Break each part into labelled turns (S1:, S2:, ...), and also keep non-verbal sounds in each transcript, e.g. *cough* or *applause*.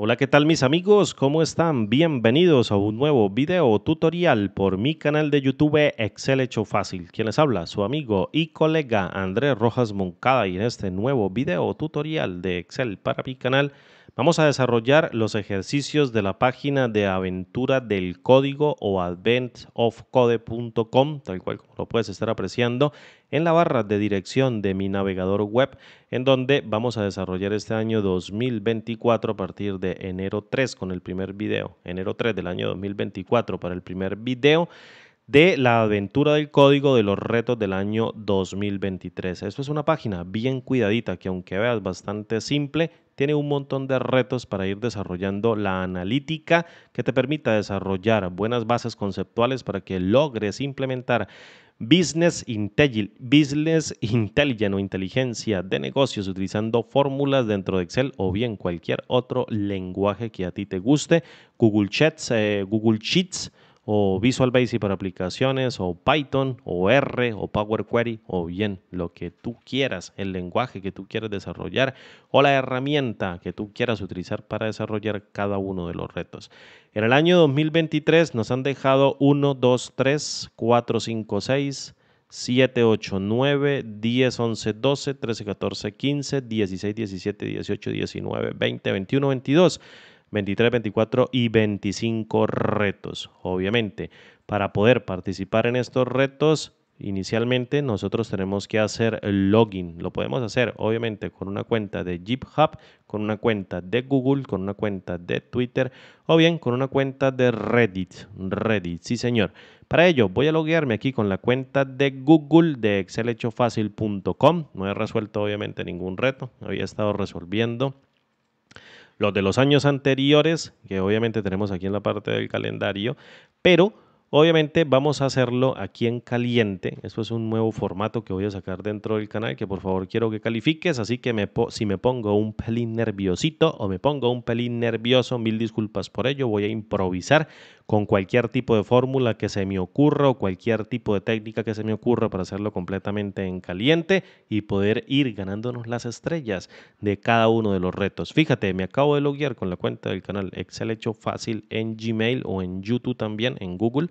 S1: Hola, ¿qué tal mis amigos? ¿Cómo están? Bienvenidos a un nuevo video tutorial por mi canal de YouTube Excel Hecho Fácil. ¿Quién les habla, su amigo y colega Andrés Rojas Moncada y en este nuevo video tutorial de Excel para mi canal Vamos a desarrollar los ejercicios de la página de aventura del código o adventofcode.com, tal cual como lo puedes estar apreciando, en la barra de dirección de mi navegador web, en donde vamos a desarrollar este año 2024 a partir de enero 3 con el primer video, enero 3 del año 2024 para el primer video de la aventura del código de los retos del año 2023. Esto es una página bien cuidadita que aunque veas bastante simple, tiene un montón de retos para ir desarrollando la analítica que te permita desarrollar buenas bases conceptuales para que logres implementar Business, Intelligent Business Intelligence o inteligencia de negocios utilizando fórmulas dentro de Excel o bien cualquier otro lenguaje que a ti te guste, Google Sheets, eh, Google Sheets o Visual Basic para aplicaciones, o Python, o R, o Power Query, o bien lo que tú quieras, el lenguaje que tú quieras desarrollar o la herramienta que tú quieras utilizar para desarrollar cada uno de los retos. En el año 2023 nos han dejado 1, 2, 3, 4, 5, 6, 7, 8, 9, 10, 11, 12, 13, 14, 15, 16, 17, 18, 19, 20, 21, 22. 23, 24 y 25 retos. Obviamente, para poder participar en estos retos, inicialmente nosotros tenemos que hacer el login. Lo podemos hacer, obviamente, con una cuenta de GitHub, con una cuenta de Google, con una cuenta de Twitter o bien con una cuenta de Reddit. Reddit, sí señor. Para ello voy a loguearme aquí con la cuenta de Google de excelhechofacil.com. No he resuelto obviamente ningún reto, había estado resolviendo los de los años anteriores, que obviamente tenemos aquí en la parte del calendario, pero Obviamente vamos a hacerlo aquí en caliente. Esto es un nuevo formato que voy a sacar dentro del canal que por favor quiero que califiques. Así que si me pongo un pelín nerviosito o me pongo un pelín nervioso, mil disculpas por ello. Voy a improvisar con cualquier tipo de fórmula que se me ocurra o cualquier tipo de técnica que se me ocurra para hacerlo completamente en caliente y poder ir ganándonos las estrellas de cada uno de los retos. Fíjate, me acabo de loguear con la cuenta del canal Excel Hecho Fácil en Gmail o en YouTube también, en Google.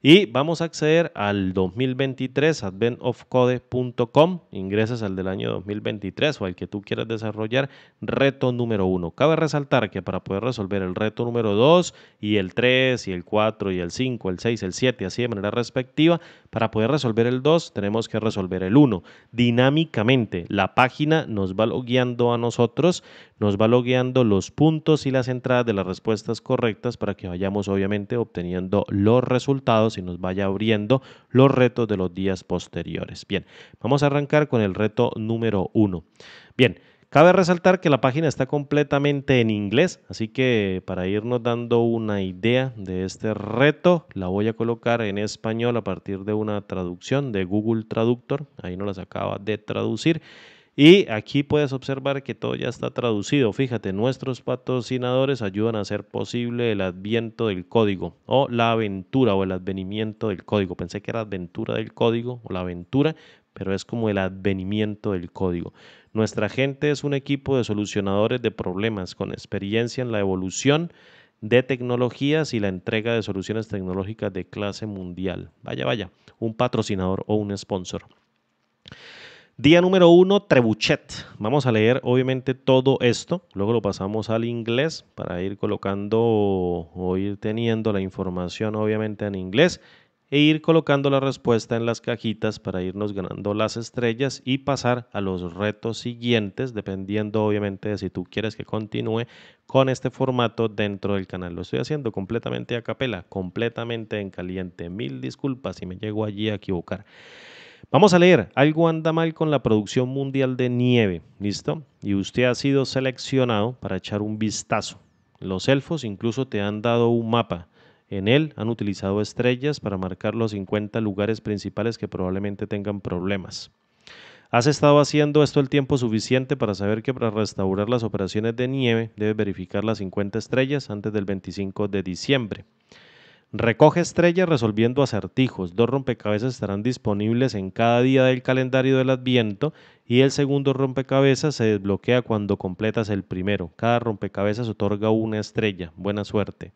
S1: Y vamos a acceder al 2023, adventofcode.com, ingresas al del año 2023 o al que tú quieras desarrollar, reto número uno. Cabe resaltar que para poder resolver el reto número 2 y el 3 y el 4 y el 5, el 6, el 7, así de manera respectiva, para poder resolver el 2 tenemos que resolver el 1. Dinámicamente, la página nos va logueando a nosotros, nos va logueando los puntos y las entradas de las respuestas correctas para que vayamos obviamente obteniendo los resultados y nos vaya abriendo los retos de los días posteriores. Bien, vamos a arrancar con el reto número uno. Bien, Cabe resaltar que la página está completamente en inglés, así que para irnos dando una idea de este reto, la voy a colocar en español a partir de una traducción de Google Traductor. Ahí nos las acaba de traducir. Y aquí puedes observar que todo ya está traducido. Fíjate, nuestros patrocinadores ayudan a hacer posible el adviento del código o la aventura o el advenimiento del código. Pensé que era aventura del código o la aventura, pero es como el advenimiento del código. Nuestra gente es un equipo de solucionadores de problemas con experiencia en la evolución de tecnologías y la entrega de soluciones tecnológicas de clase mundial. Vaya, vaya, un patrocinador o un sponsor. Día número uno, trebuchet. Vamos a leer obviamente todo esto. Luego lo pasamos al inglés para ir colocando o ir teniendo la información obviamente en inglés e ir colocando la respuesta en las cajitas para irnos ganando las estrellas y pasar a los retos siguientes, dependiendo obviamente de si tú quieres que continúe con este formato dentro del canal. Lo estoy haciendo completamente a capela, completamente en caliente. Mil disculpas si me llego allí a equivocar. Vamos a leer, algo anda mal con la producción mundial de nieve, ¿listo? Y usted ha sido seleccionado para echar un vistazo. Los elfos incluso te han dado un mapa. En él han utilizado estrellas para marcar los 50 lugares principales que probablemente tengan problemas. Has estado haciendo esto el tiempo suficiente para saber que para restaurar las operaciones de nieve debe verificar las 50 estrellas antes del 25 de diciembre. Recoge estrellas resolviendo acertijos. Dos rompecabezas estarán disponibles en cada día del calendario del Adviento y el segundo rompecabezas se desbloquea cuando completas el primero. Cada rompecabezas otorga una estrella. Buena suerte.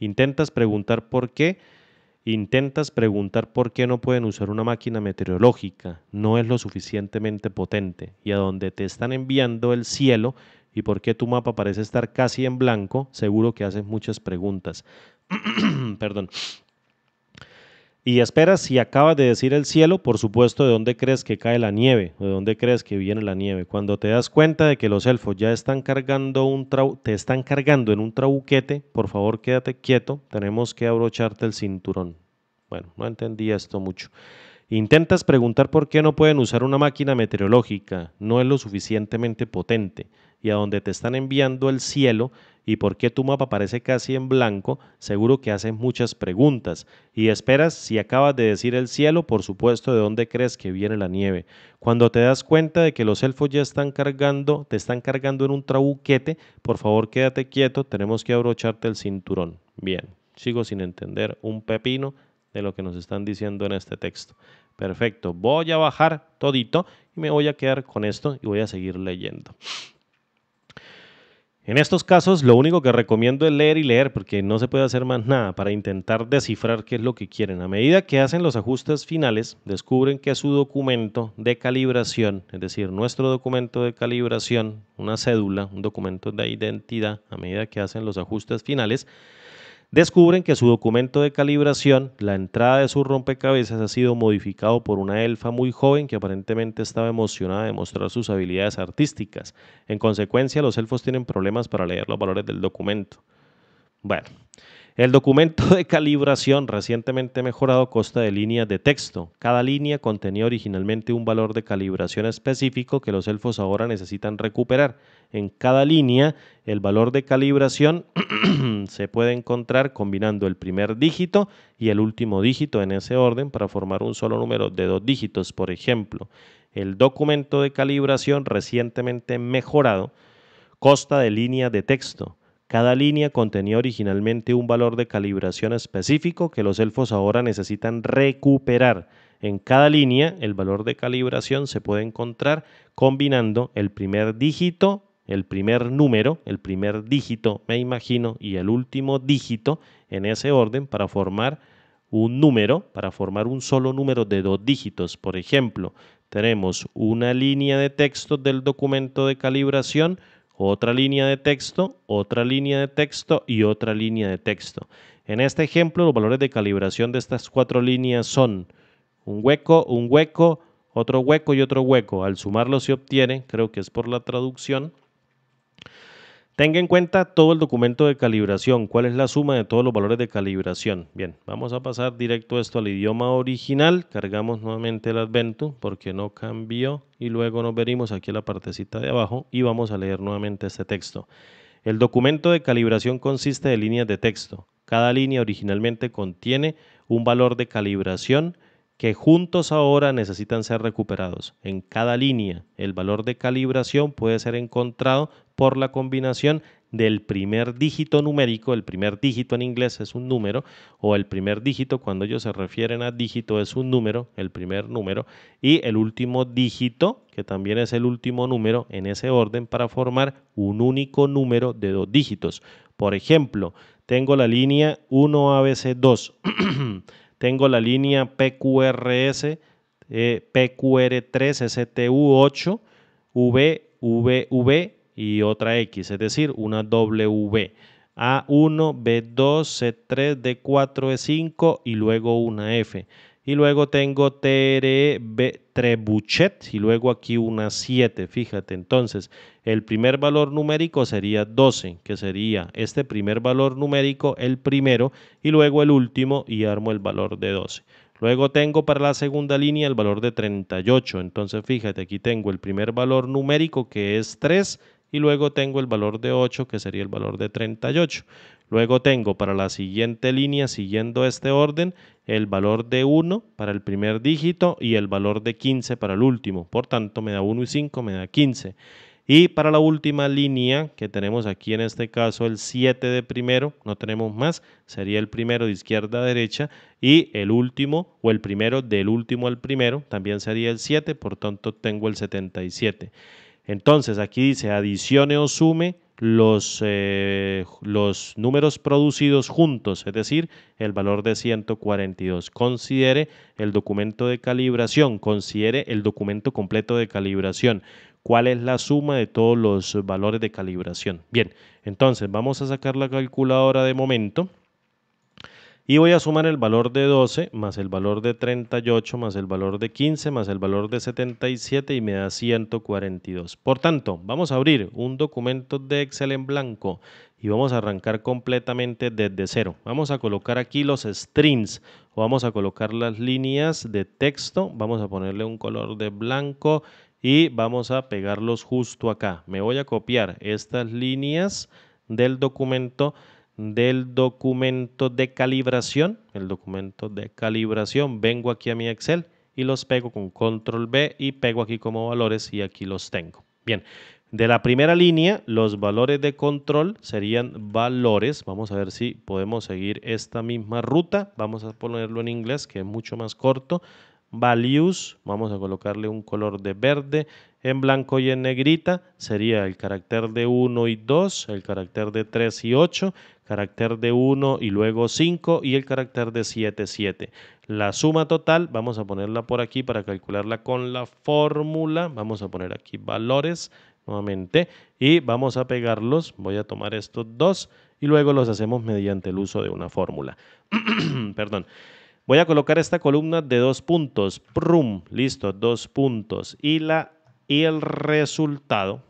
S1: Intentas preguntar por qué. Intentas preguntar por qué no pueden usar una máquina meteorológica, no es lo suficientemente potente, y a dónde te están enviando el cielo y por qué tu mapa parece estar casi en blanco, seguro que haces muchas preguntas. *clears throat* Perdón. Y esperas si acabas de decir el cielo, por supuesto, de dónde crees que cae la nieve de dónde crees que viene la nieve. Cuando te das cuenta de que los elfos ya están cargando un te están cargando en un trabuquete, por favor quédate quieto, tenemos que abrocharte el cinturón. Bueno, no entendía esto mucho. Intentas preguntar por qué no pueden usar una máquina meteorológica, no es lo suficientemente potente, y a donde te están enviando el cielo y por qué tu mapa parece casi en blanco, seguro que haces muchas preguntas y esperas si acabas de decir el cielo, por supuesto, de dónde crees que viene la nieve. Cuando te das cuenta de que los elfos ya están cargando, te están cargando en un trabuquete, por favor quédate quieto, tenemos que abrocharte el cinturón. Bien, sigo sin entender un pepino de lo que nos están diciendo en este texto. Perfecto, voy a bajar todito y me voy a quedar con esto y voy a seguir leyendo. En estos casos, lo único que recomiendo es leer y leer, porque no se puede hacer más nada para intentar descifrar qué es lo que quieren. A medida que hacen los ajustes finales, descubren que su documento de calibración, es decir, nuestro documento de calibración, una cédula, un documento de identidad, a medida que hacen los ajustes finales, descubren que su documento de calibración, la entrada de su rompecabezas ha sido modificado por una elfa muy joven que aparentemente estaba emocionada de mostrar sus habilidades artísticas. En consecuencia, los elfos tienen problemas para leer los valores del documento. Bueno, el documento *laughs* de calibración recientemente mejorado consta de líneas de texto. Cada línea contenía originalmente un valor de calibración específico que los elfos ahora necesitan recuperar. En cada línea, el valor de calibración *clears throat* se puede encontrar combinando el primer dígito y el último dígito en ese orden para formar un solo número de dos dígitos, por ejemplo. El documento de calibración recientemente mejorado consta de líneas de texto. Cada línea contenía originalmente un valor de calibración específico que los elfos ahora necesitan recuperar. En cada línea el valor de calibración se puede encontrar combinando el primer dígito, el primer número, el primer dígito me imagino y el último dígito en ese orden para formar un número, para formar un solo número de dos dígitos. Por ejemplo, tenemos una línea de texto del documento de calibración otra línea de texto, otra línea de texto y otra línea de texto. En este ejemplo, los valores de calibración de estas cuatro líneas son un hueco, un hueco, otro hueco y otro hueco. Al sumarlo se obtiene, creo que es por la traducción, Tenga en cuenta todo el documento de calibración, cuál es la suma de todos los valores de calibración. Bien, vamos a pasar directo esto al idioma original, cargamos nuevamente el Adventu porque no cambió y luego nos venimos aquí a la partecita de abajo y vamos a leer nuevamente este texto. El documento de calibración consiste de líneas de texto. Cada línea originalmente contiene un valor de calibración que juntos ahora necesitan ser recuperados. En cada línea, el valor de calibración puede ser encontrado por la combinación del primer dígito numérico, el primer dígito en inglés es un número, o el primer dígito cuando ellos se refieren a dígito es un número, el primer número, y el último dígito, que también es el último número en ese orden para formar un único número de dos dígitos. Por ejemplo, tengo la línea 1ABC2. *clears throat* Tengo la línea PQRS, eh, PQR3STU8, V, V, V y otra X, es decir, una W. A1, B2, C3, D4, E5 y luego una F. Y luego tengo tere, trebuchet y luego aquí una 7. Fíjate, entonces el primer valor numérico sería 12, que sería este primer valor numérico, el primero, y luego el último y armo el valor de 12. Luego tengo para la segunda línea el valor de 38. Entonces fíjate, aquí tengo el primer valor numérico que es 3 y luego tengo el valor de 8 que sería el valor de 38. Luego tengo para la siguiente línea, siguiendo este orden, el valor de 1 para el primer dígito y el valor de 15 para el último. Por tanto, me da 1 y 5, me da 15. Y para la última línea que tenemos aquí en este caso el 7 de primero, no tenemos más, sería el primero de izquierda a derecha y el último o el primero del último al primero también sería el 7, por tanto tengo el 77. Entonces aquí dice adicione o sume los, eh, los números producidos juntos, es decir, el valor de 142. Considere el documento de calibración, considere el documento completo de calibración. ¿Cuál es la suma de todos los valores de calibración? Bien, entonces vamos a sacar la calculadora de momento. Y voy a sumar el valor de 12 más el valor de 38 más el valor de 15 más el valor de 77 y me da 142. Por tanto, vamos a abrir un documento de Excel en blanco y vamos a arrancar completamente desde cero. Vamos a colocar aquí los strings o vamos a colocar las líneas de texto. Vamos a ponerle un color de blanco y vamos a pegarlos justo acá. Me voy a copiar estas líneas del documento del documento de calibración, el documento de calibración, vengo aquí a mi Excel y los pego con control B y pego aquí como valores y aquí los tengo. Bien, de la primera línea, los valores de control serían valores. Vamos a ver si podemos seguir esta misma ruta. Vamos a ponerlo en inglés, que es mucho más corto. Values, vamos a colocarle un color de verde en blanco y en negrita sería el carácter de 1 y 2, el carácter de 3 y 8, carácter de 1 y luego 5 y el carácter de 7, 7. La suma total, vamos a ponerla por aquí para calcularla con la fórmula, vamos a poner aquí valores nuevamente y vamos a pegarlos, voy a tomar estos dos y luego los hacemos mediante el uso de una fórmula. *clears throat* Perdón. Voy a colocar esta columna de dos puntos, prum, listo, dos puntos. Y la y el resultado.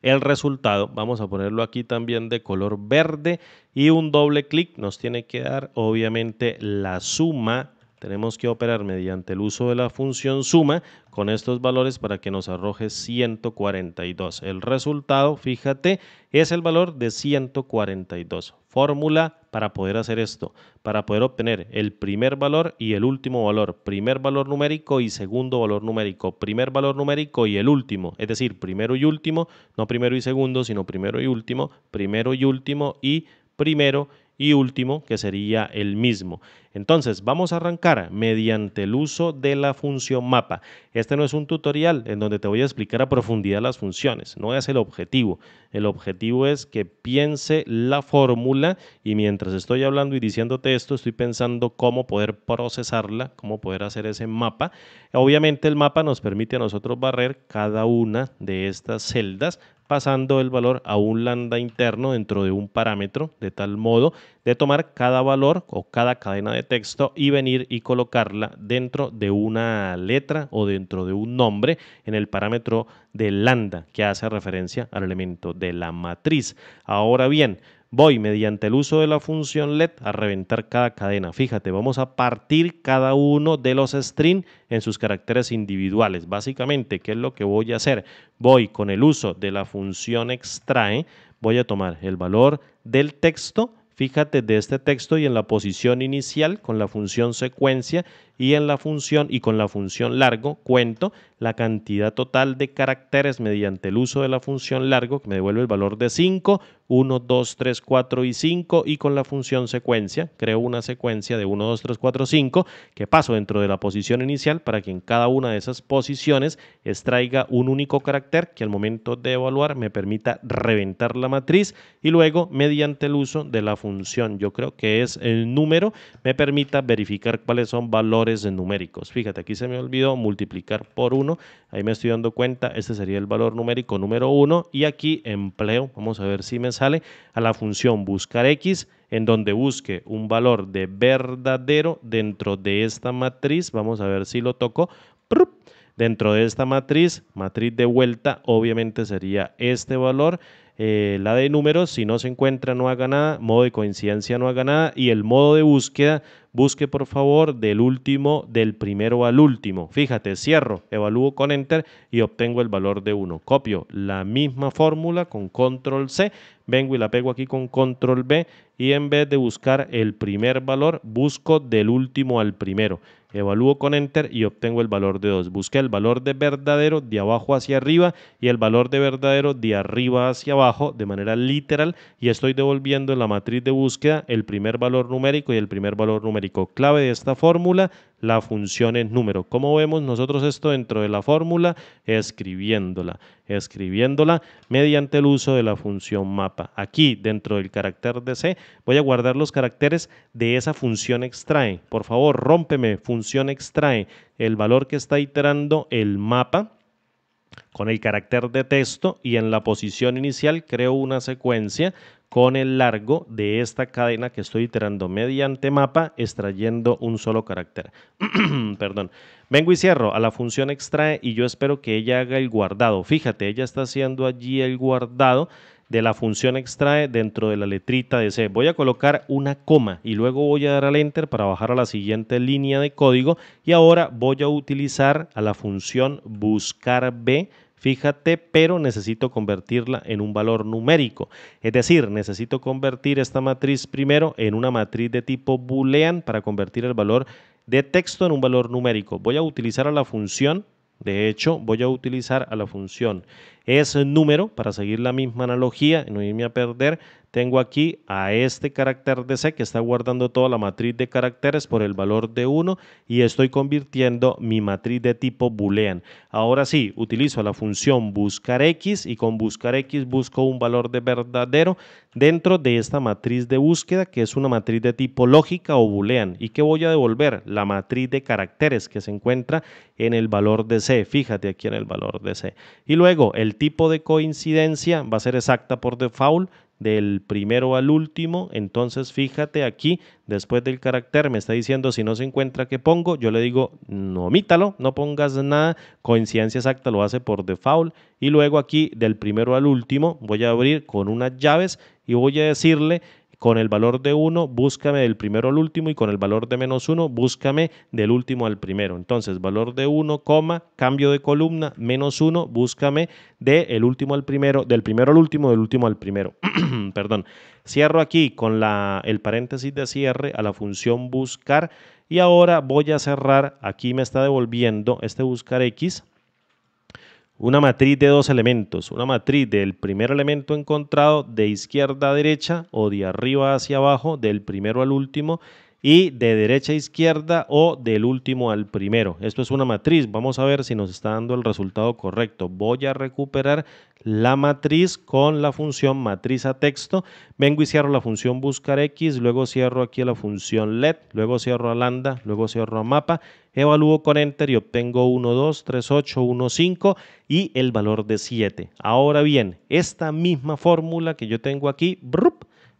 S1: El resultado, vamos a ponerlo aquí también de color verde y un doble clic nos tiene que dar obviamente la suma tenemos que operar mediante el uso de la función suma con estos valores para que nos arroje 142. El resultado, fíjate, es el valor de 142. Fórmula para poder hacer esto, para poder obtener el primer valor y el último valor, primer valor numérico y segundo valor numérico, primer valor numérico y el último, es decir, primero y último, no primero y segundo, sino primero y último, primero y último y primero y y último, que sería el mismo. Entonces, vamos a arrancar mediante el uso de la función mapa. Este no es un tutorial en donde te voy a explicar a profundidad las funciones, no es el objetivo. El objetivo es que piense la fórmula y mientras estoy hablando y diciéndote esto, estoy pensando cómo poder procesarla, cómo poder hacer ese mapa. Obviamente el mapa nos permite a nosotros barrer cada una de estas celdas pasando el valor a un lambda interno dentro de un parámetro, de tal modo de tomar cada valor o cada cadena de texto y venir y colocarla dentro de una letra o dentro de un nombre en el parámetro de lambda que hace referencia al elemento de la matriz. Ahora bien, voy mediante el uso de la función LED a reventar cada cadena. Fíjate, vamos a partir cada uno de los strings en sus caracteres individuales. Básicamente, ¿qué es lo que voy a hacer? Voy con el uso de la función extrae, voy a tomar el valor del texto, fíjate de este texto y en la posición inicial con la función secuencia y en la función y con la función largo cuento la cantidad total de caracteres mediante el uso de la función largo que me devuelve el valor de 5, 1, 2, 3, 4 y 5 y con la función secuencia creo una secuencia de 1, 2, 3, 4, 5 que paso dentro de la posición inicial para que en cada una de esas posiciones extraiga un único carácter que al momento de evaluar me permita reventar la matriz y luego mediante el uso de la función yo creo que es el número me permita verificar cuáles son valores de numéricos. Fíjate, aquí se me olvidó multiplicar por 1. Ahí me estoy dando cuenta, este sería el valor numérico número 1. Y aquí empleo, vamos a ver si me sale, a la función buscar x, en donde busque un valor de verdadero dentro de esta matriz. Vamos a ver si lo toco. Dentro de esta matriz, matriz de vuelta, obviamente sería este valor. Eh, la de números, si no se encuentra no haga nada, modo de coincidencia no haga nada y el modo de búsqueda, busque por favor del último, del primero al último. Fíjate, cierro, evalúo con enter y obtengo el valor de 1. Copio la misma fórmula con control C, vengo y la pego aquí con control B y en vez de buscar el primer valor, busco del último al primero. Evalúo con enter y obtengo el valor de 2. Busqué el valor de verdadero de abajo hacia arriba y el valor de verdadero de arriba hacia abajo de manera literal y estoy devolviendo en la matriz de búsqueda el primer valor numérico y el primer valor numérico clave de esta fórmula la función en número. ¿Cómo vemos nosotros esto dentro de la fórmula? Escribiéndola, escribiéndola mediante el uso de la función mapa. Aquí, dentro del carácter de C, voy a guardar los caracteres de esa función extrae. Por favor, rómpeme función extrae, el valor que está iterando el mapa con el carácter de texto y en la posición inicial creo una secuencia con el largo de esta cadena que estoy iterando mediante mapa, extrayendo un solo carácter. *clears throat* Perdón. Vengo y cierro a la función extrae y yo espero que ella haga el guardado. Fíjate, ella está haciendo allí el guardado de la función extrae dentro de la letrita de C. Voy a colocar una coma y luego voy a dar al enter para bajar a la siguiente línea de código y ahora voy a utilizar a la función buscar B fíjate, pero necesito convertirla en un valor numérico. Es decir, necesito convertir esta matriz primero en una matriz de tipo boolean para convertir el valor de texto en un valor numérico. Voy a utilizar a la función, de hecho, voy a utilizar a la función es número para seguir la misma analogía, no irme a perder tengo aquí a este carácter de C que está guardando toda la matriz de caracteres por el valor de 1 y estoy convirtiendo mi matriz de tipo boolean. Ahora sí, utilizo la función buscar x y con buscar x busco un valor de verdadero dentro de esta matriz de búsqueda que es una matriz de tipo lógica o boolean. ¿Y qué voy a devolver? La matriz de caracteres que se encuentra en el valor de C. Fíjate aquí en el valor de C. Y luego el tipo de coincidencia va a ser exacta por default del primero al último. Entonces fíjate aquí, después del carácter me está diciendo si no se encuentra que pongo. Yo le digo, no omítalo, no pongas nada. Coincidencia exacta lo hace por default. Y luego aquí del primero al último voy a abrir con unas llaves y voy a decirle con el valor de 1, búscame del primero al último y con el valor de menos 1, búscame del último al primero. Entonces, valor de 1, cambio de columna, menos 1, búscame del último al primero, del primero al último, del último al primero. *clears throat* Perdón. Cierro aquí con la, el paréntesis de cierre a la función buscar y ahora voy a cerrar, aquí me está devolviendo este buscar x una matriz de dos elementos, una matriz del primer elemento encontrado de izquierda a derecha o de arriba hacia abajo, del primero al último, y de derecha a izquierda o del último al primero. Esto es una matriz. Vamos a ver si nos está dando el resultado correcto. Voy a recuperar la matriz con la función matriz a texto. Vengo y cierro la función buscar x, luego cierro aquí la función let, luego cierro a lambda, luego cierro a mapa, evalúo con enter y obtengo 1, 2, 3, 8, 1, 5 y el valor de 7. Ahora bien, esta misma fórmula que yo tengo aquí,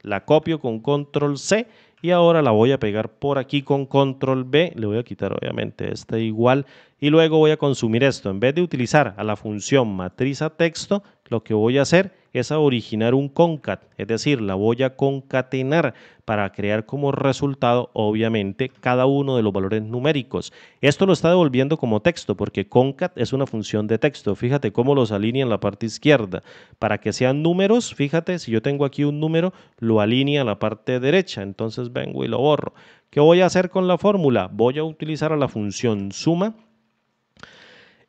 S1: la copio con control C y ahora la voy a pegar por aquí con control B, le voy a quitar obviamente esta igual y luego voy a consumir esto. En vez de utilizar a la función matriz a texto, lo que voy a hacer es a originar un concat, es decir, la voy a concatenar para crear como resultado, obviamente, cada uno de los valores numéricos. Esto lo está devolviendo como texto, porque concat es una función de texto. Fíjate cómo los alinea en la parte izquierda. Para que sean números, fíjate, si yo tengo aquí un número, lo alinea en la parte derecha. Entonces vengo y lo borro. ¿Qué voy a hacer con la fórmula? Voy a utilizar a la función suma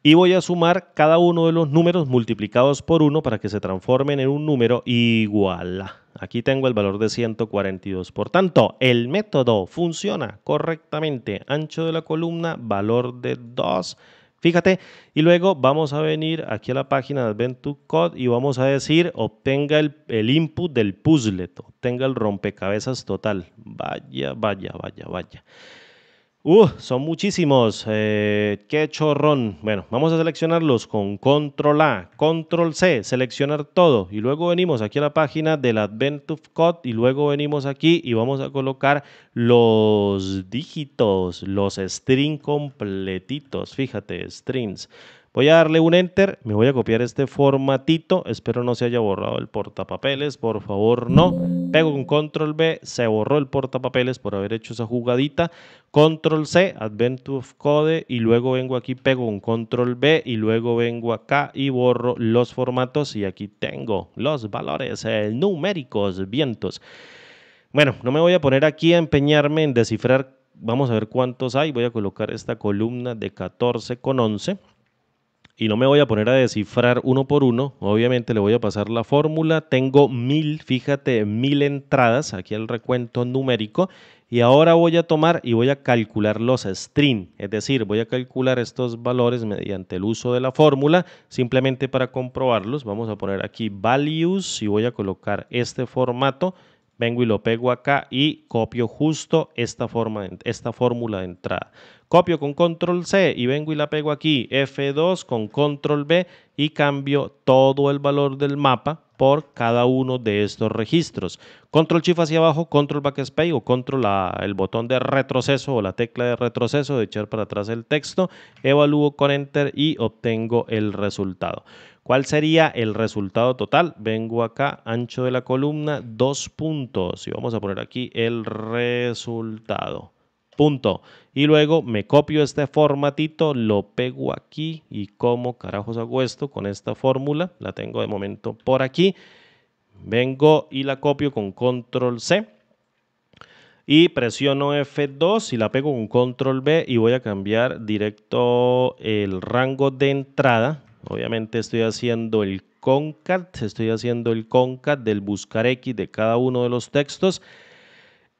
S1: y voy a sumar cada uno de los números multiplicados por 1 para que se transformen en un número igual. Aquí tengo el valor de 142. Por tanto, el método funciona correctamente. Ancho de la columna, valor de 2. Fíjate, y luego vamos a venir aquí a la página de Adventure Code y vamos a decir obtenga el, el input del puzzle, obtenga el rompecabezas total. Vaya, vaya, vaya, vaya. Uh, son muchísimos. Eh, qué chorrón. Bueno, vamos a seleccionarlos con control A, control C, seleccionar todo. Y luego venimos aquí a la página del Advent of Code y luego venimos aquí y vamos a colocar los dígitos, los string completitos. Fíjate, strings. Voy a darle un enter, me voy a copiar este formatito, espero no se haya borrado el portapapeles, por favor no. Pego un control B, se borró el portapapeles por haber hecho esa jugadita. Control C, Advent of Code y luego vengo aquí, pego un control B y luego vengo acá y borro los formatos y aquí tengo los valores eh, numéricos, vientos. Bueno, no me voy a poner aquí a empeñarme en descifrar, vamos a ver cuántos hay, voy a colocar esta columna de 14 con 11 y no me voy a poner a descifrar uno por uno. Obviamente le voy a pasar la fórmula. Tengo mil, fíjate, mil entradas. Aquí el recuento numérico. Y ahora voy a tomar y voy a calcular los string. Es decir, voy a calcular estos valores mediante el uso de la fórmula. Simplemente para comprobarlos, vamos a poner aquí values y voy a colocar este formato. Vengo y lo pego acá y copio justo esta, forma, esta fórmula de entrada. Copio con control C y vengo y la pego aquí. F2 con control B y cambio todo el valor del mapa por cada uno de estos registros. Control Shift hacia abajo, Control Backspace o Control el botón de retroceso o la tecla de retroceso de echar para atrás el texto, evalúo con Enter y obtengo el resultado. ¿Cuál sería el resultado total? Vengo acá, ancho de la columna, dos puntos y vamos a poner aquí el resultado punto. Y luego me copio este formatito, lo pego aquí y como carajos hago esto con esta fórmula. La tengo de momento por aquí. Vengo y la copio con control C. Y presiono F2 y la pego con control B y voy a cambiar directo el rango de entrada. Obviamente estoy haciendo el concat, estoy haciendo el concat del buscar X de cada uno de los textos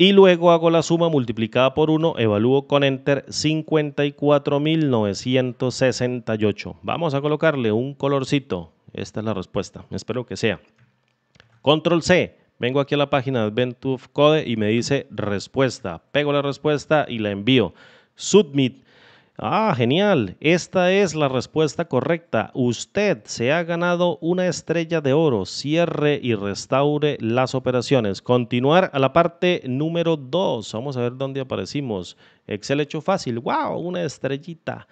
S1: y luego hago la suma multiplicada por 1, evalúo con enter 54.968. Vamos a colocarle un colorcito. Esta es la respuesta, espero que sea. Control C, vengo aquí a la página de Adventure Code y me dice respuesta. Pego la respuesta y la envío. Submit, Ah, genial. Esta es la respuesta correcta. Usted se ha ganado una estrella de oro. Cierre y restaure las operaciones. Continuar a la parte número 2. Vamos a ver dónde aparecimos. Excel hecho fácil. ¡Wow! Una estrellita.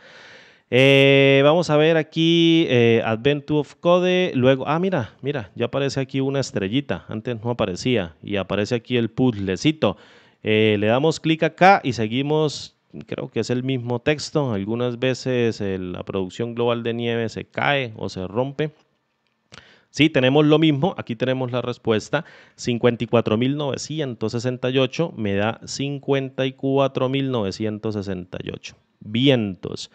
S1: Eh, vamos a ver aquí eh, Adventure of Code. Luego, ah, mira, mira, ya aparece aquí una estrellita. Antes no aparecía. Y aparece aquí el puzzlecito. Eh, le damos clic acá y seguimos creo que es el mismo texto. Algunas veces eh, la producción global de nieve se cae o se rompe. Sí, tenemos lo mismo. Aquí tenemos la respuesta. 54.968 me da 54.968. Vientos.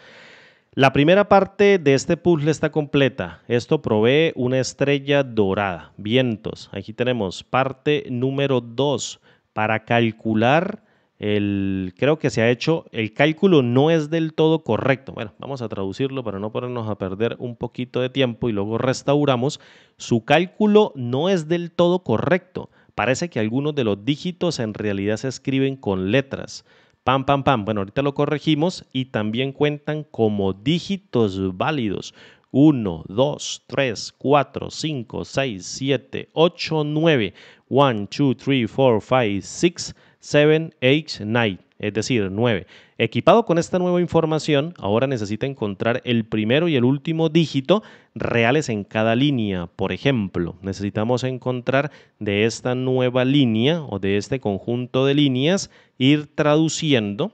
S1: La primera parte de este puzzle está completa. Esto provee una estrella dorada. Vientos. Aquí tenemos parte número 2 para calcular el, creo que se ha hecho, el cálculo no es del todo correcto. Bueno, vamos a traducirlo para no ponernos a perder un poquito de tiempo y luego restauramos. Su cálculo no es del todo correcto. Parece que algunos de los dígitos en realidad se escriben con letras. Pam, pam, pam. Bueno, ahorita lo corregimos y también cuentan como dígitos válidos. 1, 2, 3, 4, 5, 6, 7, 8, 9. 1, 2, 3, 4, 5, 6. 7, 8, 9, es decir, 9. Equipado con esta nueva información, ahora necesita encontrar el primero y el último dígito reales en cada línea. Por ejemplo, necesitamos encontrar de esta nueva línea o de este conjunto de líneas, ir traduciendo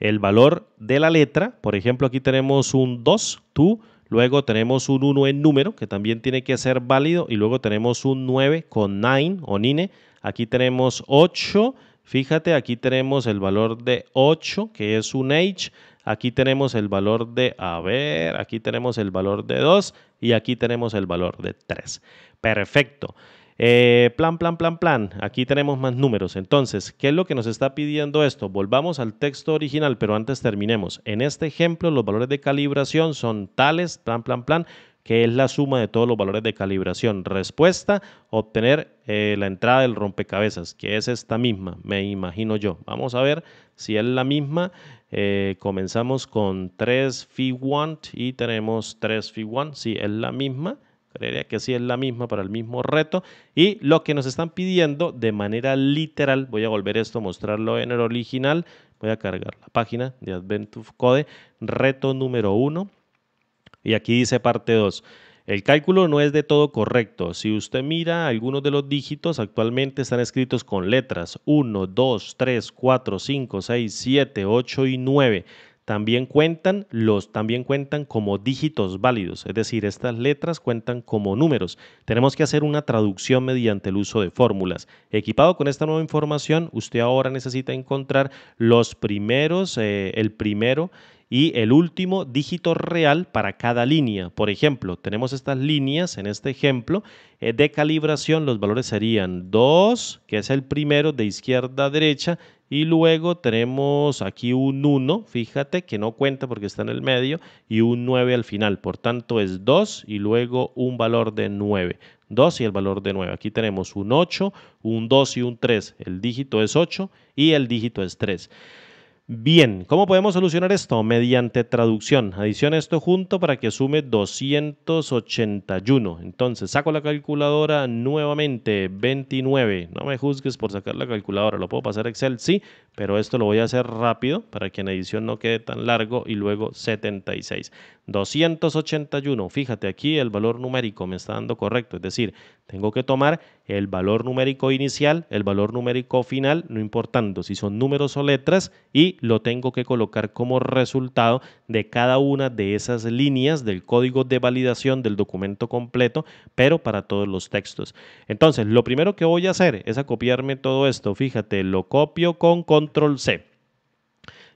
S1: el valor de la letra. Por ejemplo, aquí tenemos un 2, tú. Luego tenemos un 1 en número, que también tiene que ser válido. Y luego tenemos un 9 con 9 o nine Aquí tenemos 8. Fíjate, aquí tenemos el valor de 8, que es un H. Aquí tenemos el valor de, a ver, aquí tenemos el valor de 2 y aquí tenemos el valor de 3. Perfecto. Eh, plan, plan, plan, plan. Aquí tenemos más números. Entonces, ¿qué es lo que nos está pidiendo esto? Volvamos al texto original, pero antes terminemos. En este ejemplo, los valores de calibración son tales, plan, plan, plan que es la suma de todos los valores de calibración. Respuesta, obtener eh, la entrada del rompecabezas, que es esta misma, me imagino yo. Vamos a ver si es la misma. Eh, comenzamos con 3 phi y tenemos 3 phi si es la misma. Creería que sí es la misma para el mismo reto. Y lo que nos están pidiendo de manera literal, voy a volver esto a mostrarlo en el original. Voy a cargar la página de Adventure Code, reto número 1 y aquí dice parte 2. El cálculo no es de todo correcto. Si usted mira, algunos de los dígitos actualmente están escritos con letras 1, 2, 3, 4, 5, 6, 7, 8 y 9. También cuentan los también cuentan como dígitos válidos, es decir, estas letras cuentan como números. Tenemos que hacer una traducción mediante el uso de fórmulas. Equipado con esta nueva información, usted ahora necesita encontrar los primeros, eh, el primero y el último dígito real para cada línea. Por ejemplo, tenemos estas líneas en este ejemplo eh, de calibración, los valores serían 2, que es el primero de izquierda a derecha, y luego tenemos aquí un 1, fíjate que no cuenta porque está en el medio, y un 9 al final, por tanto es 2 y luego un valor de 9. 2 y el valor de 9. Aquí tenemos un 8, un 2 y un 3. El dígito es 8 y el dígito es 3. Bien, ¿cómo podemos solucionar esto? Mediante traducción. Adición esto junto para que sume 281. Entonces, saco la calculadora nuevamente, 29. No me juzgues por sacar la calculadora, lo puedo pasar a Excel, sí, pero esto lo voy a hacer rápido para que en edición no quede tan largo y luego 76. 281, fíjate aquí el valor numérico me está dando correcto, es decir, tengo que tomar el valor numérico inicial, el valor numérico final, no importando si son números o letras, y lo tengo que colocar como resultado de cada una de esas líneas del código de validación del documento completo, pero para todos los textos. Entonces, lo primero que voy a hacer es acopiarme copiarme todo esto, fíjate, lo copio con control control C.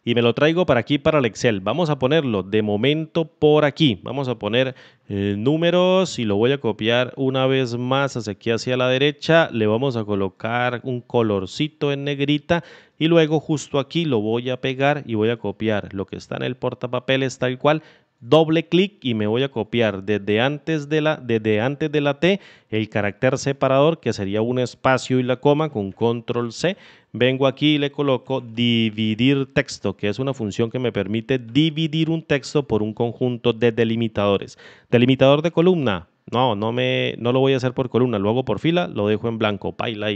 S1: Y me lo traigo para aquí, para el Excel. Vamos a ponerlo de momento por aquí. Vamos a poner eh, números y lo voy a copiar una vez más hacia aquí, hacia la derecha. Le vamos a colocar un colorcito en negrita y luego justo aquí lo voy a pegar y voy a copiar lo que está en el portapapeles tal cual doble clic y me voy a copiar desde antes de la, desde antes de la T el carácter separador que sería un espacio y la coma con control C. Vengo aquí y le coloco dividir texto, que es una función que me permite dividir un texto por un conjunto de delimitadores. Delimitador de columna, no, no, me, no lo voy a hacer por columna, lo hago por fila, lo dejo en blanco, paila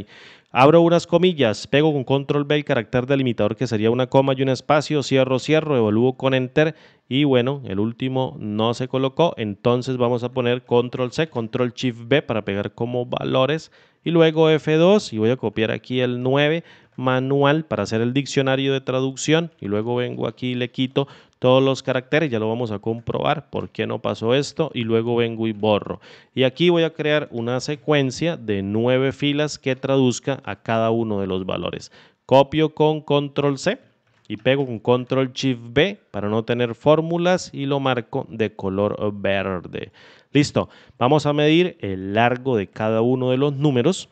S1: Abro unas comillas, pego con control B el carácter delimitador que sería una coma y un espacio, cierro, cierro, evalúo con enter y bueno, el último no se colocó, entonces vamos a poner control C, control shift B para pegar como valores y luego F2 y voy a copiar aquí el 9 manual para hacer el diccionario de traducción y luego vengo aquí y le quito todos los caracteres, ya lo vamos a comprobar por qué no pasó esto y luego vengo y borro. Y aquí voy a crear una secuencia de nueve filas que traduzca a cada uno de los valores. Copio con control C y pego con control shift B para no tener fórmulas y lo marco de color verde. Listo, vamos a medir el largo de cada uno de los números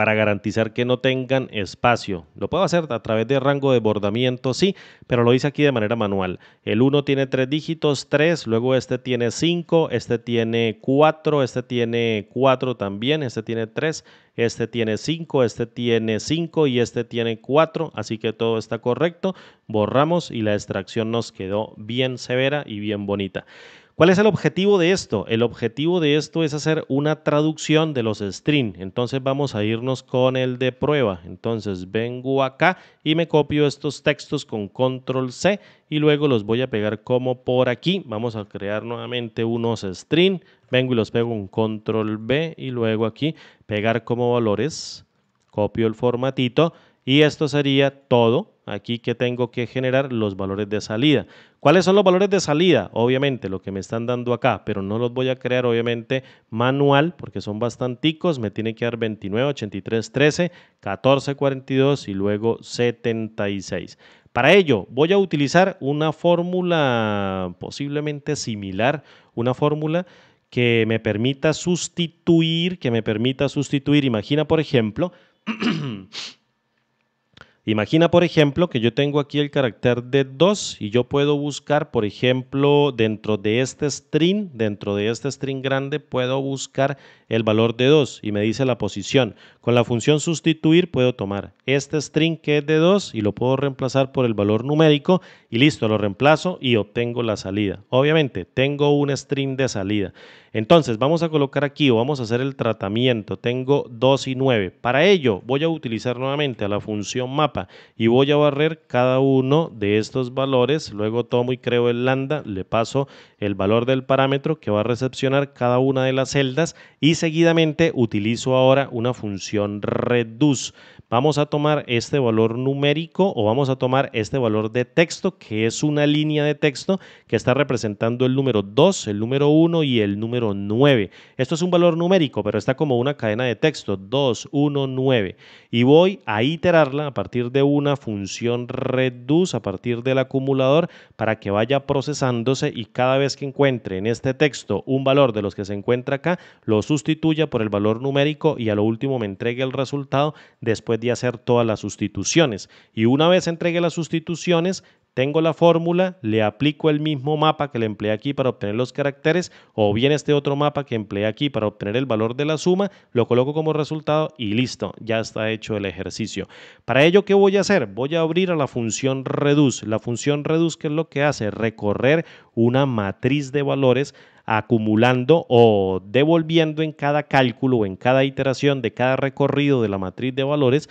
S1: para garantizar que no tengan espacio. Lo puedo hacer a través de rango de bordamiento, sí, pero lo hice aquí de manera manual. El 1 tiene 3 dígitos, 3, luego este tiene 5, este tiene 4, este tiene 4 también, este tiene 3, este tiene 5, este tiene 5 y este tiene 4, así que todo está correcto. Borramos y la extracción nos quedó bien severa y bien bonita. ¿Cuál es el objetivo de esto? El objetivo de esto es hacer una traducción de los string. Entonces vamos a irnos con el de prueba. Entonces vengo acá y me copio estos textos con control C y luego los voy a pegar como por aquí. Vamos a crear nuevamente unos string. Vengo y los pego con control B y luego aquí pegar como valores. Copio el formatito y esto sería todo aquí que tengo que generar los valores de salida. ¿Cuáles son los valores de salida? Obviamente lo que me están dando acá, pero no los voy a crear obviamente manual porque son bastanticos, me tiene que dar 29, 83, 13, 14, 42 y luego 76. Para ello voy a utilizar una fórmula posiblemente similar, una fórmula que me permita sustituir, que me permita sustituir, imagina por ejemplo, *clears throat* Imagina, por ejemplo, que yo tengo aquí el carácter de 2 y yo puedo buscar, por ejemplo, dentro de este string, dentro de este string grande, puedo buscar el valor de 2 y me dice la posición. Con la función sustituir puedo tomar este string que es de 2 y lo puedo reemplazar por el valor numérico y listo, lo reemplazo y obtengo la salida. Obviamente tengo un string de salida. Entonces vamos a colocar aquí o vamos a hacer el tratamiento. Tengo 2 y 9. Para ello voy a utilizar nuevamente a la función mapa y voy a barrer cada uno de estos valores. Luego tomo y creo el lambda, le paso el valor del parámetro que va a recepcionar cada una de las celdas y seguidamente utilizo ahora una función reduce. Vamos a tomar este valor numérico o vamos a tomar este valor de texto, que es una línea de texto que está representando el número 2, el número 1 y el número 9. Esto es un valor numérico, pero está como una cadena de texto, 2, 1, 9. Y voy a iterarla a partir de una función reduce, a partir del acumulador, para que vaya procesándose y cada vez que encuentre en este texto un valor de los que se encuentra acá, lo sustituya por el valor numérico y a lo último entregue el resultado después de hacer todas las sustituciones. Y una vez entregue las sustituciones, tengo la fórmula, le aplico el mismo mapa que le empleé aquí para obtener los caracteres, o bien este otro mapa que empleé aquí para obtener el valor de la suma, lo coloco como resultado y listo, ya está hecho el ejercicio. Para ello, ¿qué voy a hacer? Voy a abrir a la función reduce. La función reduce, ¿qué es lo que hace? Recorrer una matriz de valores acumulando o devolviendo en cada cálculo o en cada iteración de cada recorrido de la matriz de valores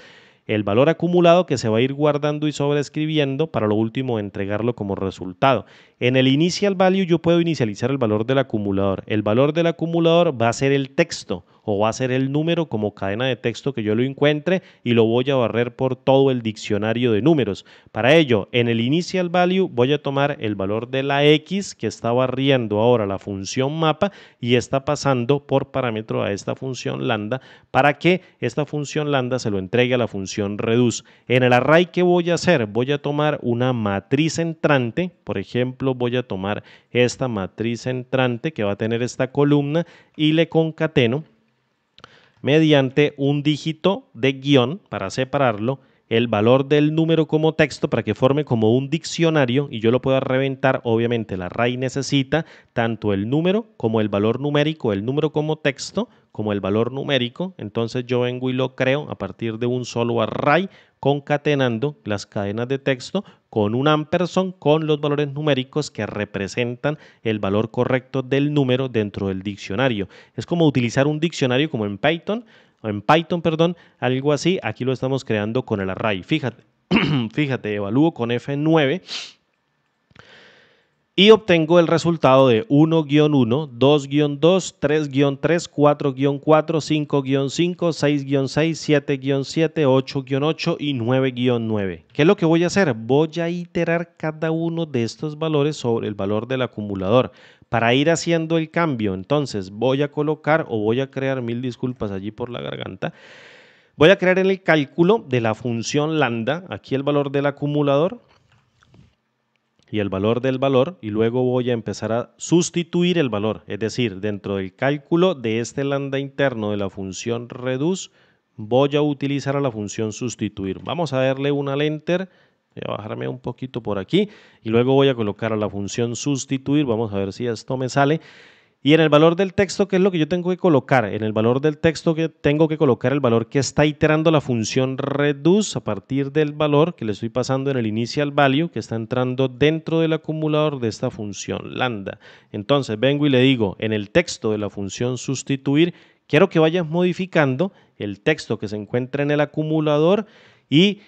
S1: el valor acumulado que se va a ir guardando y sobreescribiendo para lo último entregarlo como resultado. En el initial value yo puedo inicializar el valor del acumulador. El valor del acumulador va a ser el texto o va a ser el número como cadena de texto que yo lo encuentre y lo voy a barrer por todo el diccionario de números. Para ello, en el initial value voy a tomar el valor de la x que está barriendo ahora la función mapa y está pasando por parámetro a esta función lambda para que esta función lambda se lo entregue a la función reduce. En el array que voy a hacer, voy a tomar una matriz entrante, por ejemplo, voy a tomar esta matriz entrante que va a tener esta columna y le concateno mediante un dígito de guión para separarlo el valor del número como texto para que forme como un diccionario y yo lo pueda reventar. Obviamente la raíz necesita tanto el número como el valor numérico, el número como texto como el valor numérico, entonces yo vengo y lo creo a partir de un solo array concatenando las cadenas de texto con un ampersand con los valores numéricos que representan el valor correcto del número dentro del diccionario. Es como utilizar un diccionario como en Python, en Python, perdón, algo así, aquí lo estamos creando con el array. Fíjate, *clears throat* fíjate, evalúo con F9 y obtengo el resultado de 1-1, 2-2, 3-3, 4-4, 5-5, 6-6, 7-7, 8-8 y 9-9. ¿Qué es lo que voy a hacer? Voy a iterar cada uno de estos valores sobre el valor del acumulador para ir haciendo el cambio. Entonces voy a colocar o voy a crear mil disculpas allí por la garganta. Voy a crear en el cálculo de la función lambda, aquí el valor del acumulador, y el valor del valor y luego voy a empezar a sustituir el valor. Es decir, dentro del cálculo de este lambda interno de la función reduce, voy a utilizar a la función sustituir. Vamos a darle una enter, voy a bajarme un poquito por aquí y luego voy a colocar a la función sustituir. Vamos a ver si esto me sale. Y en el valor del texto, ¿qué es lo que yo tengo que colocar? En el valor del texto que tengo que colocar el valor que está iterando la función reduce a partir del valor que le estoy pasando en el initial value que está entrando dentro del acumulador de esta función lambda. Entonces vengo y le digo en el texto de la función sustituir, quiero que vayas modificando el texto que se encuentra en el acumulador y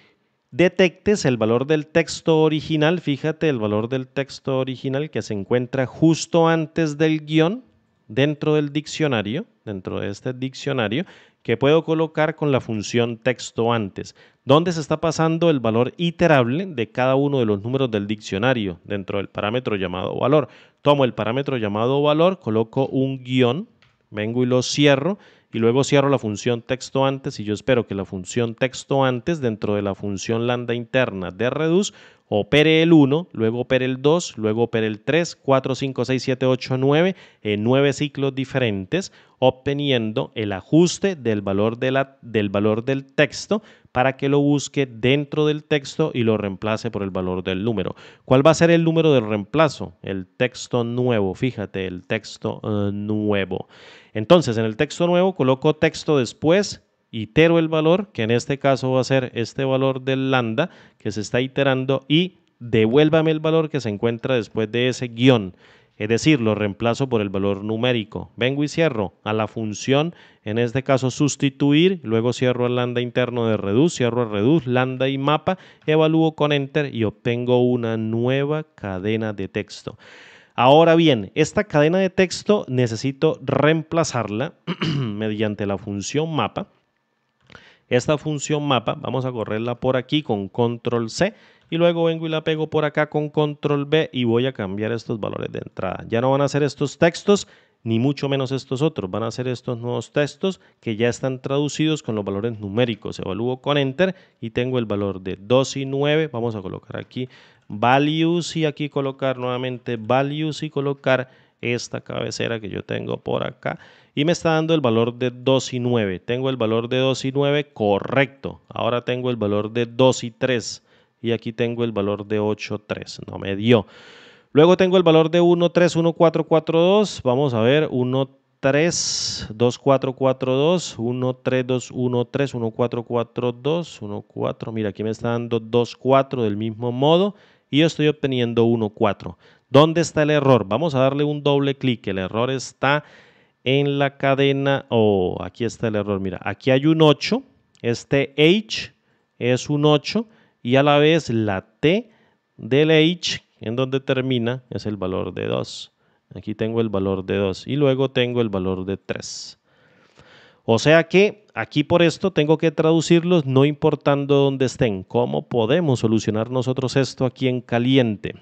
S1: detectes el valor del texto original, fíjate el valor del texto original que se encuentra justo antes del guión dentro del diccionario, dentro de este diccionario, que puedo colocar con la función texto antes, donde se está pasando el valor iterable de cada uno de los números del diccionario dentro del parámetro llamado valor. Tomo el parámetro llamado valor, coloco un guión, vengo y lo cierro y luego cierro la función texto antes y yo espero que la función texto antes dentro de la función lambda interna de reduce opere el 1, luego opere el 2, luego opere el 3, 4, 5, 6, 7, 8, 9, en 9 ciclos diferentes, obteniendo el ajuste del valor, de la, del valor del texto para que lo busque dentro del texto y lo reemplace por el valor del número. ¿Cuál va a ser el número del reemplazo? El texto nuevo, fíjate, el texto eh, nuevo. Entonces, en el texto nuevo coloco texto después itero el valor, que en este caso va a ser este valor del lambda que se está iterando y devuélvame el valor que se encuentra después de ese guión. Es decir, lo reemplazo por el valor numérico. Vengo y cierro a la función, en este caso sustituir, luego cierro el lambda interno de reduce, cierro reduce, lambda y mapa, evalúo con enter y obtengo una nueva cadena de texto. Ahora bien, esta cadena de texto necesito reemplazarla *clears throat* mediante la función mapa esta función mapa, vamos a correrla por aquí con control C y luego vengo y la pego por acá con control B y voy a cambiar estos valores de entrada. Ya no van a ser estos textos, ni mucho menos estos otros. Van a ser estos nuevos textos que ya están traducidos con los valores numéricos. Evalúo con Enter y tengo el valor de 2 y 9. Vamos a colocar aquí values y aquí colocar nuevamente values y colocar esta cabecera que yo tengo por acá y me está dando el valor de 2 y 9. Tengo el valor de 2 y 9, correcto. Ahora tengo el valor de 2 y 3 y aquí tengo el valor de 8, 3. No me dio. Luego tengo el valor de 1, 3, 1, 4, 4, 2. Vamos a ver, 1, 3, 2, 4, 4, 2, 1, 3, 2, 1, 3, 1, 4, 4, 2, 1, 4. Mira, aquí me está dando 2, 4 del mismo modo y yo estoy obteniendo 1, 4. ¿Dónde está el error? Vamos a darle un doble clic. El error está en la cadena, o oh, aquí está el error, mira, aquí hay un 8, este H es un 8 y a la vez la T del H en donde termina es el valor de 2. Aquí tengo el valor de 2 y luego tengo el valor de 3. O sea que aquí por esto tengo que traducirlos no importando dónde estén. ¿Cómo podemos solucionar nosotros esto aquí en caliente?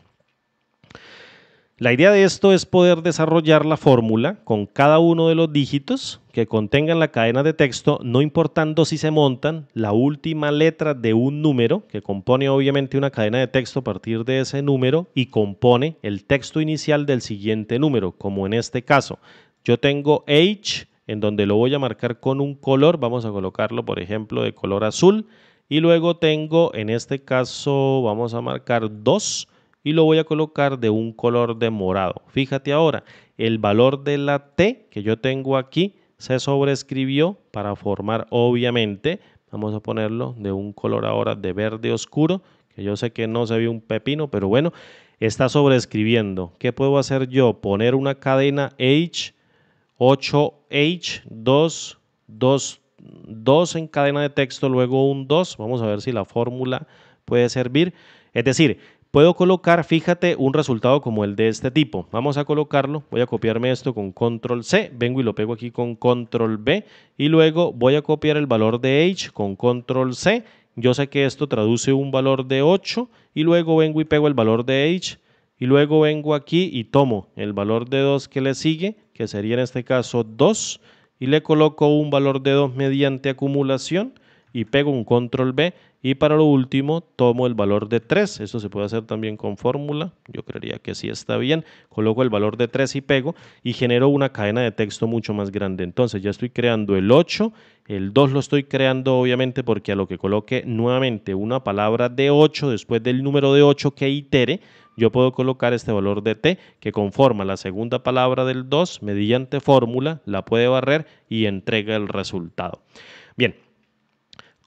S1: La idea de esto es poder desarrollar la fórmula con cada uno de los dígitos que contengan la cadena de texto, no importando si se montan la última letra de un número, que compone obviamente una cadena de texto a partir de ese número y compone el texto inicial del siguiente número, como en este caso. Yo tengo H, en donde lo voy a marcar con un color, vamos a colocarlo por ejemplo de color azul, y luego tengo, en este caso vamos a marcar 2, y lo voy a colocar de un color de morado. Fíjate ahora, el valor de la T que yo tengo aquí se sobrescribió para formar obviamente, vamos a ponerlo de un color ahora de verde oscuro, que yo sé que no se ve un pepino, pero bueno, está sobrescribiendo. ¿Qué puedo hacer yo? Poner una cadena H, 8H, 2, 2, 2 en cadena de texto, luego un 2. Vamos a ver si la fórmula puede servir. Es decir, puedo colocar, fíjate, un resultado como el de este tipo. Vamos a colocarlo, voy a copiarme esto con control C, vengo y lo pego aquí con control B y luego voy a copiar el valor de H con control C. Yo sé que esto traduce un valor de 8 y luego vengo y pego el valor de H y luego vengo aquí y tomo el valor de 2 que le sigue, que sería en este caso 2 y le coloco un valor de 2 mediante acumulación y pego un control B y para lo último, tomo el valor de 3. Esto se puede hacer también con fórmula. Yo creería que sí está bien. Coloco el valor de 3 y pego y genero una cadena de texto mucho más grande. Entonces ya estoy creando el 8. El 2 lo estoy creando obviamente porque a lo que coloque nuevamente una palabra de 8 después del número de 8 que itere, yo puedo colocar este valor de t que conforma la segunda palabra del 2 mediante fórmula, la puede barrer y entrega el resultado. Bien,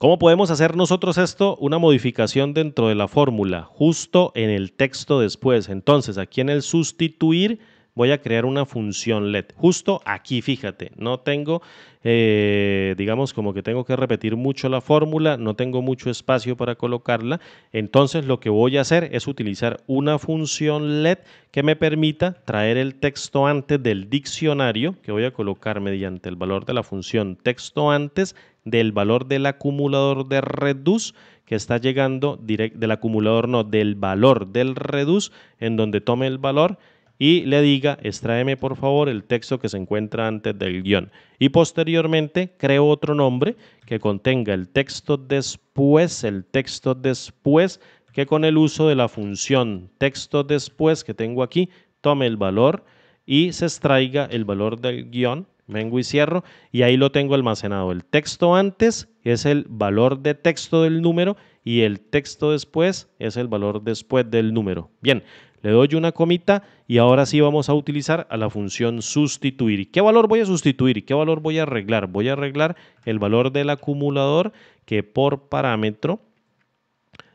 S1: ¿Cómo podemos hacer nosotros esto? Una modificación dentro de la fórmula, justo en el texto después. Entonces, aquí en el sustituir voy a crear una función LED. Justo aquí, fíjate, no tengo, eh, digamos como que tengo que repetir mucho la fórmula, no tengo mucho espacio para colocarla. Entonces lo que voy a hacer es utilizar una función LED que me permita traer el texto antes del diccionario, que voy a colocar mediante el valor de la función texto antes del valor del acumulador de reduce que está llegando direct, del acumulador no, del valor del reduce en donde tome el valor y le diga, extraeme por favor el texto que se encuentra antes del guión. Y posteriormente creo otro nombre que contenga el texto después, el texto después, que con el uso de la función texto después que tengo aquí, tome el valor y se extraiga el valor del guión. Vengo y cierro y ahí lo tengo almacenado. El texto antes es el valor de texto del número y el texto después es el valor después del número. Bien, le doy una comita y ahora sí vamos a utilizar a la función sustituir. ¿Qué valor voy a sustituir? ¿Qué valor voy a arreglar? Voy a arreglar el valor del acumulador que por parámetro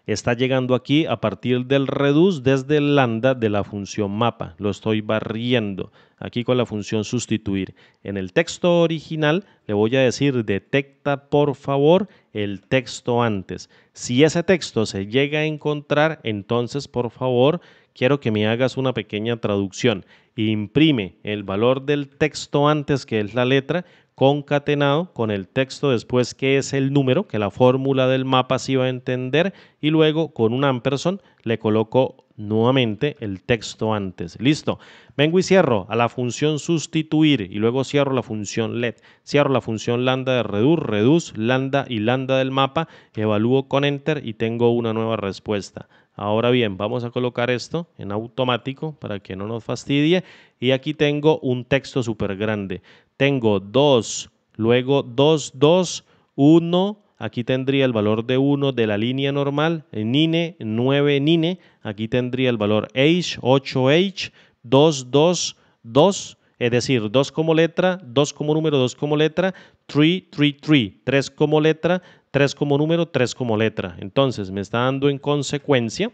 S1: está llegando aquí a partir del reduce desde el lambda de la función mapa. Lo estoy barriendo aquí con la función sustituir. En el texto original le voy a decir detecta por favor el texto antes. Si ese texto se llega a encontrar, entonces por favor quiero que me hagas una pequeña traducción. Imprime el valor del texto antes, que es la letra, concatenado con el texto después que es el número, que la fórmula del mapa se iba a entender, y luego con un ampersand le coloco nuevamente el texto antes. Listo. Vengo y cierro a la función sustituir y luego cierro la función let. Cierro la función lambda de reduce, reduce, lambda y lambda del mapa. Evalúo con enter y tengo una nueva respuesta. Ahora bien, vamos a colocar esto en automático para que no nos fastidie. Y aquí tengo un texto súper grande. Tengo 2, luego 2, 2, 1, aquí tendría el valor de 1 de la línea normal, NINE 9 NINE, aquí tendría el valor H 8H 2 2 2, es decir, 2 como letra, 2 como número, 2 como letra, 3 3 3, 3 como letra, 3 como número, 3 como letra. Entonces me está dando en consecuencia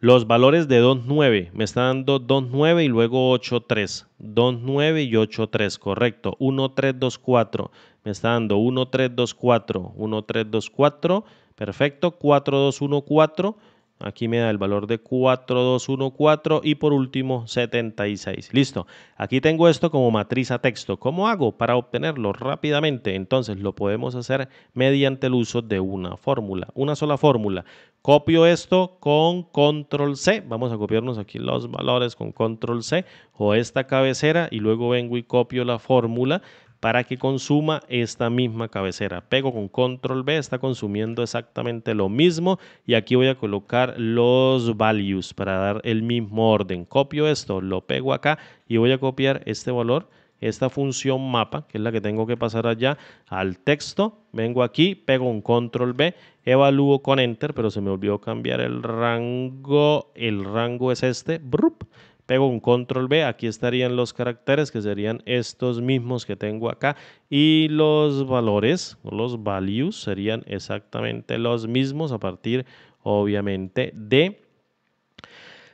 S1: los valores de 9. me está dando 9 y luego 8, 3, 2, 9 y 8, 3, correcto, 1, 3, 2, 4 me está dando 1, 3, 2, 4, 1, 3, 2, 4, perfecto, 4, 2, 1, 4, aquí me da el valor de 4, 2, 1, 4 y por último 76, listo, aquí tengo esto como matriz a texto, ¿cómo hago para obtenerlo rápidamente? Entonces lo podemos hacer mediante el uso de una fórmula, una sola fórmula, copio esto con control C, vamos a copiarnos aquí los valores con control C o esta cabecera y luego vengo y copio la fórmula, para que consuma esta misma cabecera. Pego con control B, está consumiendo exactamente lo mismo y aquí voy a colocar los values para dar el mismo orden. Copio esto, lo pego acá y voy a copiar este valor esta función mapa, que es la que tengo que pasar allá al texto. Vengo aquí, pego un control B, evalúo con enter, pero se me olvidó cambiar el rango. El rango es este. Brup pego un control B, aquí estarían los caracteres que serían estos mismos que tengo acá y los valores los values serían exactamente los mismos a partir obviamente de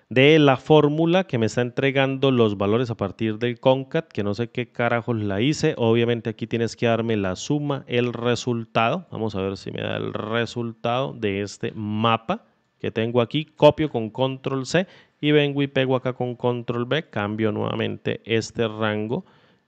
S1: de la fórmula que me está entregando los valores a partir del concat, que no sé qué carajos la hice. Obviamente aquí tienes que darme la suma, el resultado. Vamos a ver si me da el resultado de este mapa que tengo aquí. Copio con control C y vengo y pego acá con control B, cambio nuevamente este rango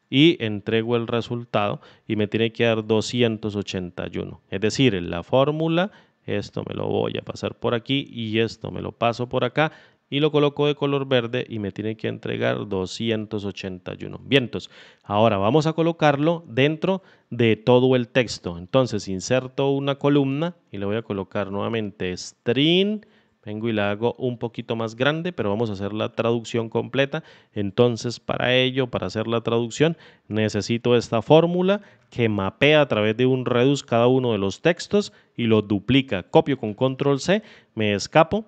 S1: y entrego el resultado y me tiene que dar 281. Es decir, en la fórmula, esto me lo voy a pasar por aquí y esto me lo paso por acá y lo coloco de color verde y me tiene que entregar 281. Vientos. Ahora vamos a colocarlo dentro de todo el texto. Entonces inserto una columna y le voy a colocar nuevamente string vengo y la hago un poquito más grande, pero vamos a hacer la traducción completa. Entonces, para ello, para hacer la traducción, necesito esta fórmula que mapea a través de un reduce cada uno de los textos y lo duplica. Copio con control C, me escapo,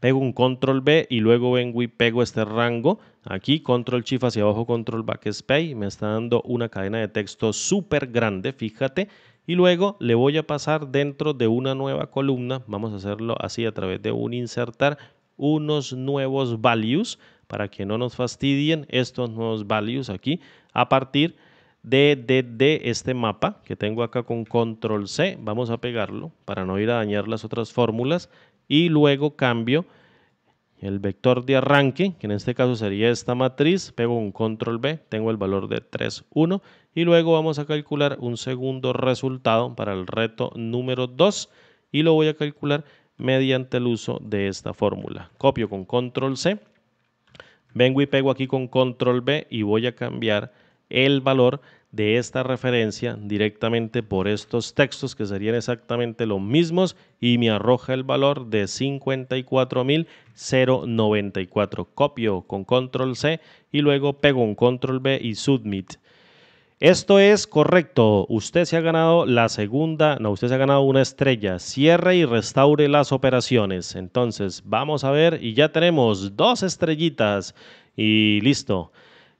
S1: pego un control B y luego vengo y pego este rango. Aquí control shift hacia abajo, control backspace, me está dando una cadena de texto súper grande, fíjate y luego le voy a pasar dentro de una nueva columna, vamos a hacerlo así a través de un insertar, unos nuevos values para que no nos fastidien estos nuevos values aquí a partir de, de, de este mapa que tengo acá con control C, vamos a pegarlo para no ir a dañar las otras fórmulas y luego cambio el vector de arranque, que en este caso sería esta matriz, pego un control B, tengo el valor de 3, 1 y luego vamos a calcular un segundo resultado para el reto número 2 y lo voy a calcular mediante el uso de esta fórmula. Copio con control C, vengo y pego aquí con control B y voy a cambiar el valor de esta referencia directamente por estos textos que serían exactamente los mismos y me arroja el valor de 54.094. Copio con control C y luego pego un control B y submit. Esto es correcto. Usted se ha ganado la segunda, no, usted se ha ganado una estrella. Cierre y restaure las operaciones. Entonces, vamos a ver y ya tenemos dos estrellitas y listo.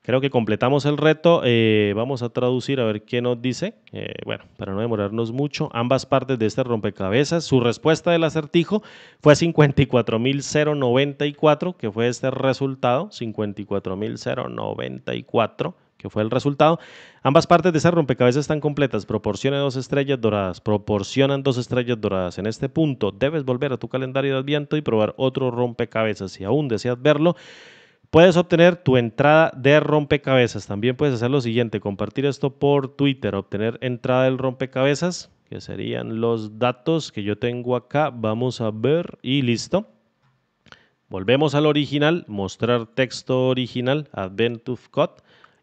S1: Creo que completamos el reto. Eh, vamos a traducir a ver qué nos dice. Eh, bueno, para no demorarnos mucho, ambas partes de este rompecabezas. Su respuesta del acertijo fue 54.094, que fue este resultado. 54.094 que fue el resultado. Ambas partes de ese rompecabezas están completas. Proporciona dos estrellas doradas. Proporcionan dos estrellas doradas. En este punto debes volver a tu calendario de adviento y probar otro rompecabezas. Si aún deseas verlo, Puedes obtener tu entrada de rompecabezas. También puedes hacer lo siguiente, compartir esto por Twitter, obtener entrada del rompecabezas, que serían los datos que yo tengo acá. Vamos a ver y listo. Volvemos al original, mostrar texto original, Advent of Code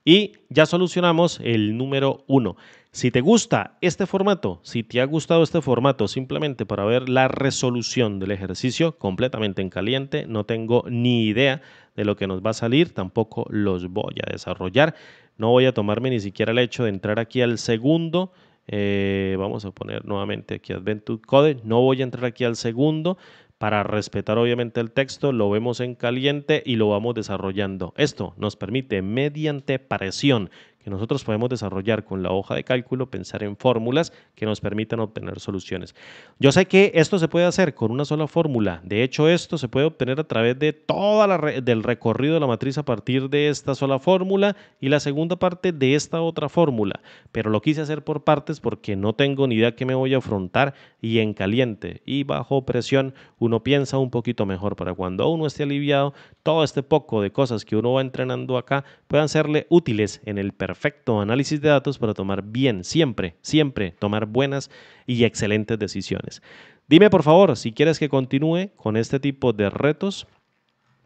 S1: Y ya solucionamos el número uno. Si te gusta este formato, si te ha gustado este formato, simplemente para ver la resolución del ejercicio completamente en caliente, no tengo ni idea de lo que nos va a salir, tampoco los voy a desarrollar. No voy a tomarme ni siquiera el hecho de entrar aquí al segundo. Eh, vamos a poner nuevamente aquí Adventure Code. No voy a entrar aquí al segundo para respetar obviamente el texto, lo vemos en caliente y lo vamos desarrollando. Esto nos permite mediante presión que nosotros podemos desarrollar con la hoja de cálculo, pensar en fórmulas que nos permitan obtener soluciones. Yo sé que esto se puede hacer con una sola fórmula. De hecho, esto se puede obtener a través de toda la del recorrido de la matriz a partir de esta sola fórmula y la segunda parte de esta otra fórmula. Pero lo quise hacer por partes porque no tengo ni idea que me voy a afrontar y en caliente y bajo presión uno piensa un poquito mejor para cuando uno esté aliviado, todo este poco de cosas que uno va entrenando acá puedan serle útiles en el perfil perfecto análisis de datos para tomar bien, siempre, siempre tomar buenas y excelentes decisiones. Dime por favor si quieres que continúe con este tipo de retos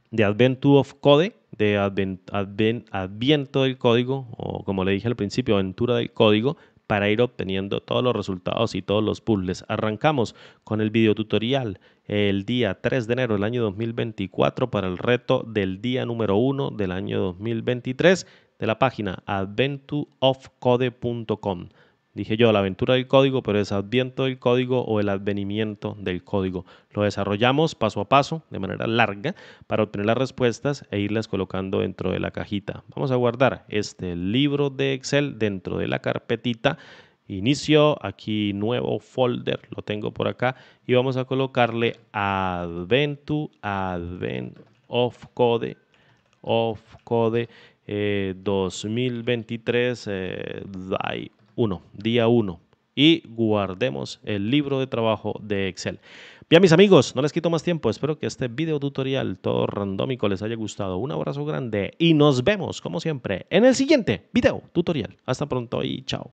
S1: de Adventure of Code, de Adviento del Código, o como le dije al principio, Aventura del Código, para ir obteniendo todos los resultados y todos los puzzles. Arrancamos con el video tutorial el día 3 de enero del año 2024 para el reto del día número 1 del año 2023 de la página adventuofcode.com. Dije yo, la aventura del código, pero es adviento del código o el advenimiento del código. Lo desarrollamos paso a paso, de manera larga, para obtener las respuestas e irlas colocando dentro de la cajita. Vamos a guardar este libro de Excel dentro de la carpetita inicio, aquí nuevo folder, lo tengo por acá y vamos a colocarle adventu, advent of code, of code 2023, eh, 1, eh, día 1. Y guardemos el libro de trabajo de Excel. Bien, mis amigos, no les quito más tiempo. Espero que este video tutorial todo randómico les haya gustado. Un abrazo grande y nos vemos, como siempre, en el siguiente video tutorial. Hasta pronto y chao.